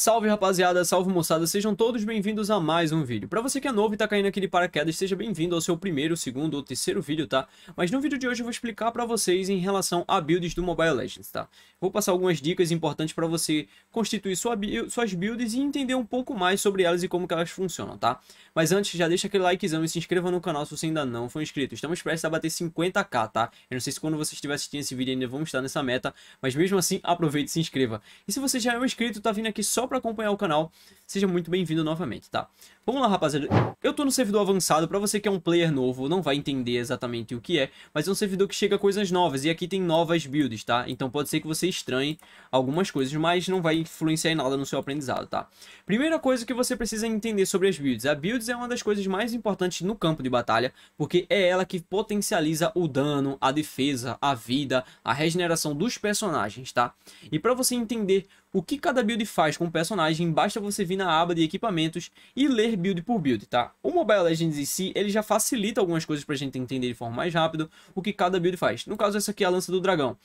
Salve rapaziada, salve moçada, sejam todos bem-vindos a mais um vídeo. Pra você que é novo e tá caindo aqui de paraquedas, seja bem-vindo ao seu primeiro, segundo ou terceiro vídeo, tá? Mas no vídeo de hoje eu vou explicar pra vocês em relação a builds do Mobile Legends, tá? Vou passar algumas dicas importantes pra você constituir sua, suas builds e entender um pouco mais sobre elas e como que elas funcionam, tá? Mas antes, já deixa aquele likezão e se inscreva no canal se você ainda não for inscrito. Estamos prestes a bater 50k, tá? Eu não sei se quando você estiver assistindo esse vídeo ainda vamos estar nessa meta, mas mesmo assim, aproveite e se inscreva. E se você já é um inscrito, tá vindo aqui só para acompanhar o canal, seja muito bem-vindo novamente, tá? Vamos lá, rapaziada. Eu tô no servidor avançado, para você que é um player novo, não vai entender exatamente o que é, mas é um servidor que chega coisas novas, e aqui tem novas builds, tá? Então pode ser que você estranhe algumas coisas, mas não vai influenciar em nada no seu aprendizado, tá? Primeira coisa que você precisa entender sobre as builds. A builds é uma das coisas mais importantes no campo de batalha, porque é ela que potencializa o dano, a defesa, a vida, a regeneração dos personagens, tá? E para você entender o que cada build faz com o personagem, basta você vir na aba de equipamentos e ler build por build, tá? O Mobile Legends em si, ele já facilita algumas coisas pra gente entender de forma mais rápida o que cada build faz. No caso, essa aqui é a lança do dragão.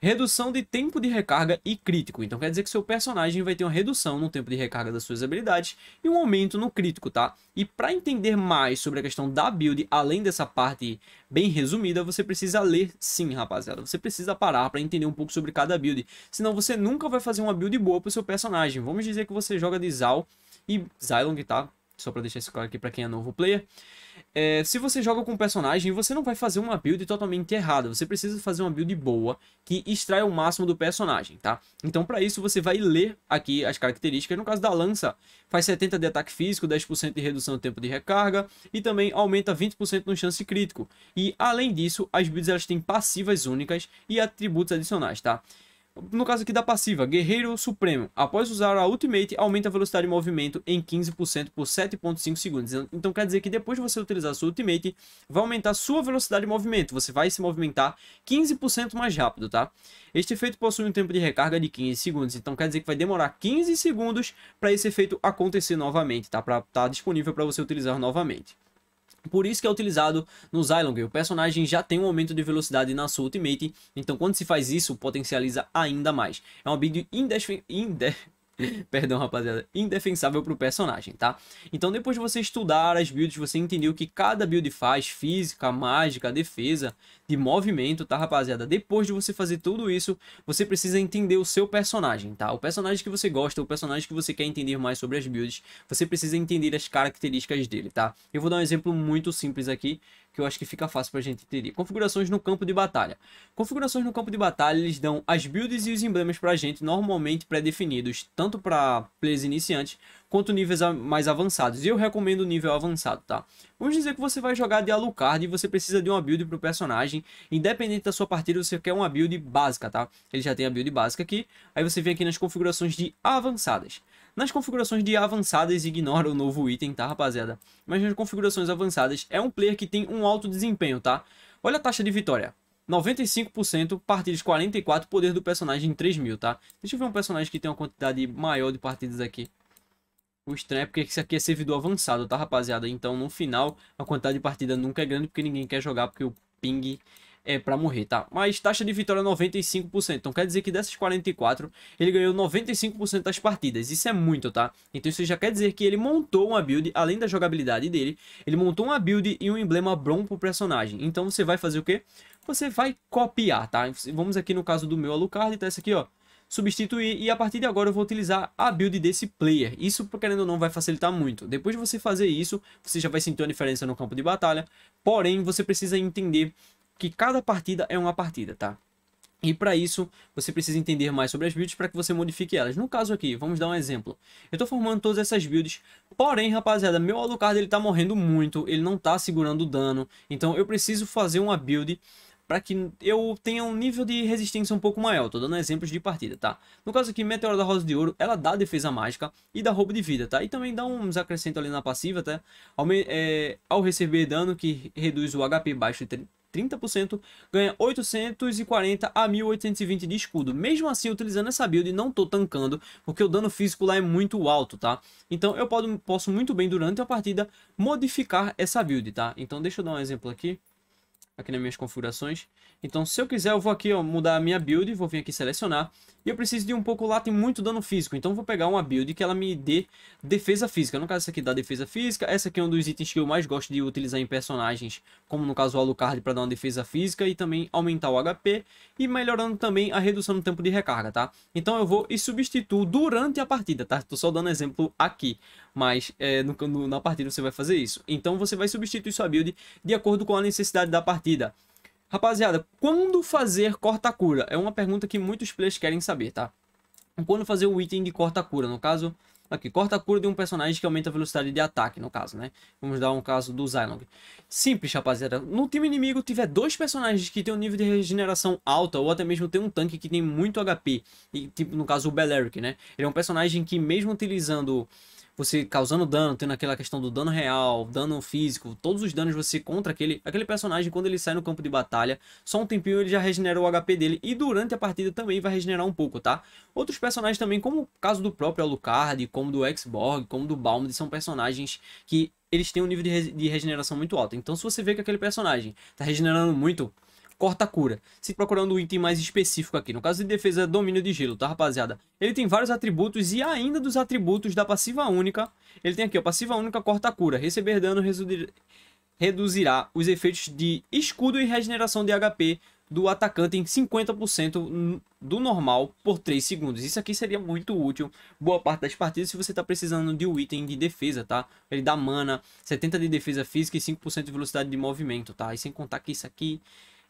Redução de tempo de recarga e crítico. Então quer dizer que seu personagem vai ter uma redução no tempo de recarga das suas habilidades e um aumento no crítico, tá? E para entender mais sobre a questão da build, além dessa parte bem resumida, você precisa ler sim, rapaziada. Você precisa parar para entender um pouco sobre cada build. Senão você nunca vai fazer uma build boa pro seu personagem. Vamos dizer que você joga de Zal e Zylong, tá? Só para deixar esse claro aqui para quem é novo player. É, se você joga com um personagem, você não vai fazer uma build totalmente errada. Você precisa fazer uma build boa que extraia o máximo do personagem, tá? Então, para isso, você vai ler aqui as características. No caso da lança, faz 70 de ataque físico, 10% de redução do tempo de recarga e também aumenta 20% no chance crítico. E, além disso, as builds elas têm passivas únicas e atributos adicionais, tá? no caso aqui da passiva, Guerreiro Supremo. Após usar a Ultimate, aumenta a velocidade de movimento em 15% por 7.5 segundos. Então quer dizer que depois de você utilizar a sua Ultimate, vai aumentar a sua velocidade de movimento. Você vai se movimentar 15% mais rápido, tá? Este efeito possui um tempo de recarga de 15 segundos. Então quer dizer que vai demorar 15 segundos para esse efeito acontecer novamente, tá? Para estar tá disponível para você utilizar novamente. Por isso que é utilizado no Zylong. O personagem já tem um aumento de velocidade na sua ultimate, então quando se faz isso, potencializa ainda mais. É uma build indefe Inde... Perdão, rapaziada. Indefensável pro personagem, tá? Então, depois de você estudar as builds, você entendeu que cada build faz física, mágica, defesa, de movimento, tá, rapaziada? Depois de você fazer tudo isso, você precisa entender o seu personagem, tá? O personagem que você gosta, o personagem que você quer entender mais sobre as builds, você precisa entender as características dele, tá? Eu vou dar um exemplo muito simples aqui que eu acho que fica fácil para a gente entender. Configurações no campo de batalha. Configurações no campo de batalha, eles dão as builds e os emblemas para a gente, normalmente pré-definidos, tanto para players iniciantes quanto níveis mais avançados. E eu recomendo o nível avançado, tá? Vamos dizer que você vai jogar de Alucard e você precisa de uma build pro personagem. Independente da sua partida, você quer uma build básica, tá? Ele já tem a build básica aqui. Aí você vem aqui nas configurações de avançadas. Nas configurações de avançadas, ignora o novo item, tá, rapaziada? Mas nas configurações avançadas, é um player que tem um alto desempenho, tá? Olha a taxa de vitória. 95%, partidas 44, poder do personagem em 3000, tá? Deixa eu ver um personagem que tem uma quantidade maior de partidas aqui. O estranho é porque isso aqui é servidor avançado, tá, rapaziada? Então, no final, a quantidade de partida nunca é grande porque ninguém quer jogar, porque o ping é para morrer, tá? Mas taxa de vitória 95%. É então quer dizer que dessas 44, ele ganhou 95% das partidas. Isso é muito, tá? Então isso já quer dizer que ele montou uma build, além da jogabilidade dele, ele montou uma build e um emblema Bron pro personagem. Então você vai fazer o quê? Você vai copiar, tá? Vamos aqui no caso do meu Alucard, tá? Esse aqui, ó substituir e a partir de agora eu vou utilizar a build desse player. Isso, querendo ou não, vai facilitar muito. Depois de você fazer isso, você já vai sentir uma diferença no campo de batalha, porém você precisa entender que cada partida é uma partida, tá? E para isso, você precisa entender mais sobre as builds para que você modifique elas. No caso aqui, vamos dar um exemplo. Eu estou formando todas essas builds, porém, rapaziada, meu Alucard ele tá morrendo muito, ele não está segurando dano. Então eu preciso fazer uma build para que eu tenha um nível de resistência um pouco maior. Tô dando exemplos de partida, tá? No caso aqui, Meteoro da Rosa de Ouro, ela dá defesa mágica e dá roubo de vida, tá? E também dá uns acrescentos ali na passiva, tá? Ao, é, ao receber dano que reduz o HP baixo de 30%, ganha 840 a 1820 de escudo. Mesmo assim, utilizando essa build, não tô tancando, porque o dano físico lá é muito alto, tá? Então eu posso muito bem, durante a partida, modificar essa build, tá? Então deixa eu dar um exemplo aqui aqui nas minhas configurações. Então, se eu quiser, eu vou aqui ó, mudar a minha build, vou vir aqui selecionar. E eu preciso de um pouco lá, tem muito dano físico. Então, vou pegar uma build que ela me dê defesa física. No caso, essa aqui dá defesa física. Essa aqui é um dos itens que eu mais gosto de utilizar em personagens, como no caso o Alucard, para dar uma defesa física e também aumentar o HP. E melhorando também a redução no tempo de recarga, tá? Então, eu vou e substituo durante a partida, tá? Tô só dando exemplo aqui, mas é, no, no, na partida você vai fazer isso. Então, você vai substituir sua build de acordo com a necessidade da partida partida. Rapaziada, quando fazer corta-cura? É uma pergunta que muitos players querem saber, tá? Quando fazer o item de corta-cura, no caso... Aqui, corta-cura de um personagem que aumenta a velocidade de ataque, no caso, né? Vamos dar um caso do Zylong. Simples, rapaziada. No time inimigo tiver dois personagens que tem um nível de regeneração alta, ou até mesmo tem um tanque que tem muito HP, e, tipo, no caso, o Beleric, né? Ele é um personagem que, mesmo utilizando você causando dano, tendo aquela questão do dano real, dano físico, todos os danos você contra aquele, aquele personagem quando ele sai no campo de batalha, só um tempinho ele já regenera o HP dele e durante a partida também vai regenerar um pouco, tá? Outros personagens também, como o caso do próprio Alucard, como do Xborg, como do Balmond, são personagens que eles têm um nível de, re de regeneração muito alto. Então se você vê que aquele personagem tá regenerando muito, corta-cura. Se procurando um item mais específico aqui. No caso de defesa, domínio de gelo, tá, rapaziada? Ele tem vários atributos e ainda dos atributos da passiva única, ele tem aqui, ó, passiva única corta-cura. Receber dano reduzirá os efeitos de escudo e regeneração de HP do atacante em 50% do normal por 3 segundos. Isso aqui seria muito útil. Boa parte das partidas se você está precisando de um item de defesa, tá? Ele dá mana, 70 de defesa física e 5% de velocidade de movimento, tá? E sem contar que isso aqui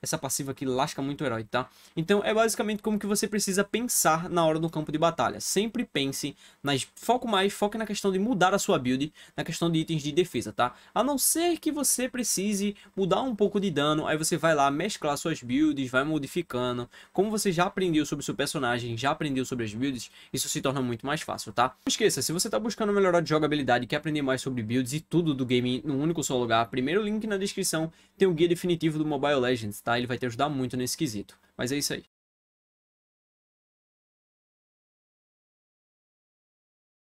essa passiva aqui lasca muito o herói, tá? Então é basicamente como que você precisa pensar na hora do campo de batalha. Sempre pense, nas, foco mais, foque na questão de mudar a sua build, na questão de itens de defesa, tá? A não ser que você precise mudar um pouco de dano, aí você vai lá mesclar suas builds, vai modificando. Como você já aprendeu sobre o seu personagem, já aprendeu sobre as builds, isso se torna muito mais fácil, tá? Não esqueça, se você tá buscando melhorar de jogabilidade, quer aprender mais sobre builds e tudo do game num único só lugar, primeiro link na descrição tem o guia definitivo do Mobile Legends, tá? Ele vai te ajudar muito nesse quesito. Mas é isso aí.